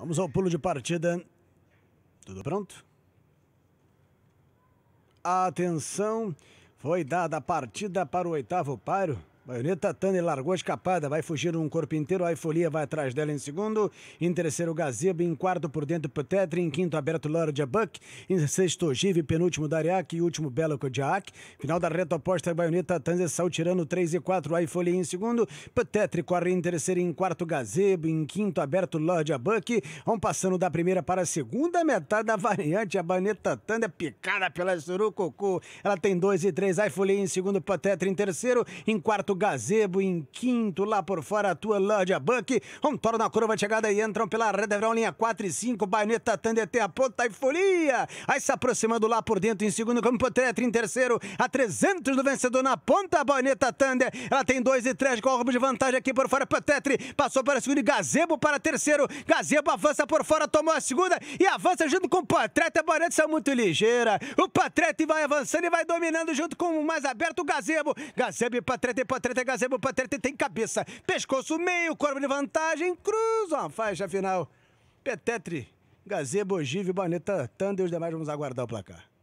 Vamos ao pulo de partida. Tudo pronto? Atenção, foi dada a partida para o oitavo paro. Baioneta Tatane largou escapada, vai fugir um corpo inteiro, a Folia vai atrás dela em segundo, em terceiro Gazebo, em quarto por dentro Petetri, em quinto aberto Loro Buck, em sexto Ogive, penúltimo Dariak e último Belo Kodiak. Final da reta oposta, Baioneta Tatane saiu tirando 3 e 4, a Folia em segundo, Petetri corre em terceiro, em quarto Gazebo, em quinto aberto Loro Buck. vão passando da primeira para a segunda metade da variante, a Baioneta Tatane é picada pela Surucucu, ela tem 2 e 3, a Folia em segundo, Petetri em terceiro, em quarto Gazebo em quinto, lá por fora a tua Lodge Buck, um toro na curva de chegada e entram pela reta viral, linha 4 e 5, baioneta Tandete, a ponta e folia, aí se aproximando lá por dentro em segundo, como Potretra em terceiro, a 300 do vencedor na ponta, a baioneta Thunder, ela tem 2 e 3, corpo de vantagem aqui por fora, Potretri passou para segundo e Gazebo para terceiro, Gazebo avança por fora, tomou a segunda e avança junto com o a baioneta está muito ligeira, o Patrete vai avançando e vai dominando junto com o mais aberto, o Gazebo, Gazebo e Patrete e treta, gazebo pra treta, tem cabeça. Pescoço meio, corpo de vantagem, cruza uma faixa final. Petetri, gazebo, ogive, baneta, tanda e os demais vamos aguardar o placar.